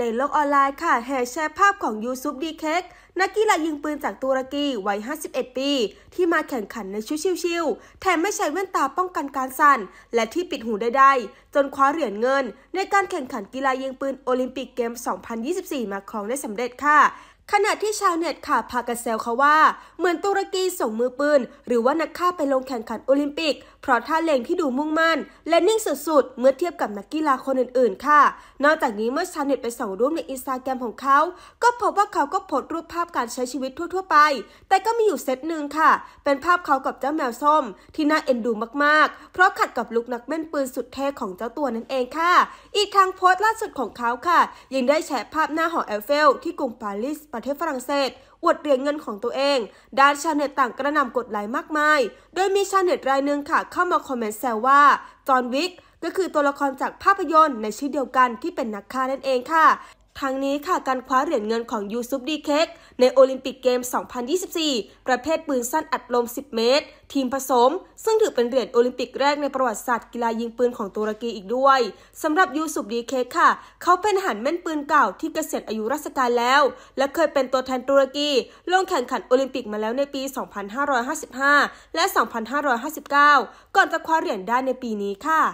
ในโลกออนไลน์ค่ะแห่แชร์ภาพของยูซุปดีเค้กนักกีฬายิงปืนจากตุรกีวัย51 ปี ที่มาแข่งขันในชุดชิวๆแถมไม่ใช้แว่นตาป้องกันการสั่น และที่ปิดหูได้ๆจนคว้าเหรียญเงิน ในการแข่งขันกีฬายิงปืนโอลิมปิกเกม 2024 มาครองได้สำเร็จค่ะขณะที่ชาวเน็ตค่ะ พากันเซลเขาว่า เหมือนตุรกีส่งมือปืน หรือว่านักฆ่าไปลงแข่งขันโอลิมปิก เพราะท่าเล็งที่ดูมุ่งมั่น และนิ่งสุดๆ เมื่อเทียบกับนักกีฬาคนอื่นๆค่ะ นอกจากนี้เมื่อชาวเน็ตไปส่องรูปในอินสตาแกรมของเขา ก็พบว่าเขาก็โพสต์รูปภาพการใช้ชีวิตทั่วๆไป แต่ก็มีอยู่เซตหนึ่งค่ะ เป็นภาพเขากับเจ้าแมวส้มที่น่าเอ็นดูมาก ๆ เพราะขัดกับลุคนักแม่นปืนสุดเท่ของเจ้าตัวนั่นเองค่ะ อีกทางโพสต์ล่าสุดของเขาค่ะยังได้แชร์ภาพหน้าหอเอลเฟล ที่กรุงปารีสประเทศฝรั่งเศสอวดเหรียญเงินของตัวเอง ด้านชาวเน็ตต่างกระหน่ำกดไลค์มากมาย โดยมีชาวเน็ตรายหนึ่งค่ะ เข้ามาคอมเมนต์แซวว่าจอห์นวิกก็คือตัวละครจากภาพยนตร์ในชื่อเดียวกันที่เป็นนักฆ่านั่นเองค่ะทางนี้ค่ะการคว้าเหรียญเงินของยูซุปดีเคกในโอลิมปิกเกม 2024 ประเภทปืนสั้นอัดลม 10 เมตร ทีมผสม ซึ่งถือเป็นเหรียญโอลิมปิกแรกในประวัติศาสตร์กีฬายิงปืนของตุรกีอีกด้วยสำหรับยูซุปดีเคกค่ะ เขาเป็นหันแม่นปืนเก่าที่เกษียณอายุราชการแล้วและเคยเป็นตัวแทนตุรกีลงแข่งขันโอลิมปิกมาแล้วในปี 2555 และ 2559 ก่อนจะคว้าเหรียญได้ในปีนี้ค่ะ